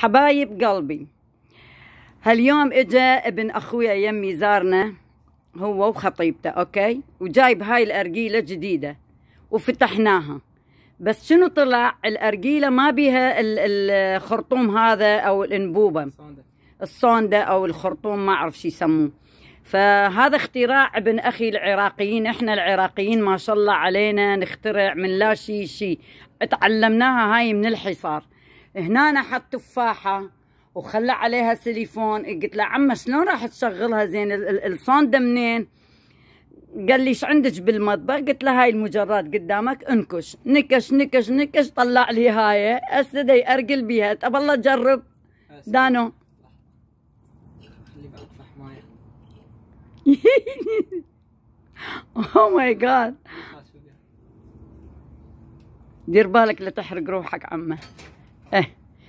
حبايب قلبي هاليوم اجا ابن اخويا يمي زارنا هو وخطيبته اوكي وجايب هاي الارجيله جديده وفتحناها بس شنو طلع الارجيله ما بيها الخرطوم هذا او الانبوبه الصونده او الخرطوم ما اعرف شو يسموه فهذا اختراع ابن اخي العراقيين احنا العراقيين ما شاء الله علينا نخترع من لا شيء شيء تعلمناها هاي من الحصار هنا حط تفاحة وخلى عليها سيليفون قلت له عمه شلون راح تشغلها زين الصندة منين قال لي ايش عندك بالمطبخ قلت له هاي المجرات قدامك انكش نكش نكش نكش طلع لي هاي اسدي ارقل بيها طب الله جرب دانو اوه ماي جاد دير بالك لا تحرق روحك عمه اه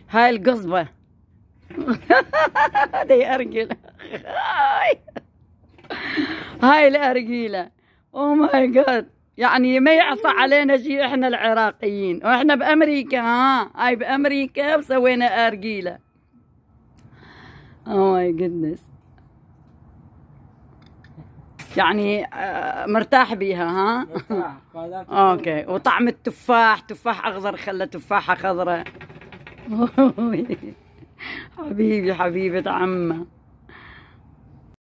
هاي القصبة هاي أرجلة هاي الأرجيلة أو ماي جاد يعني ما يعصى علينا شيء احنا العراقيين واحنا بامريكا ها هاي بامريكا وسوينا ارجيله او ماي جودنس يعني آه، مرتاح بيها ها اوكي وطعم التفاح تفاح اخضر خلى تفاحه خضراء حبيبي حبيبة عمه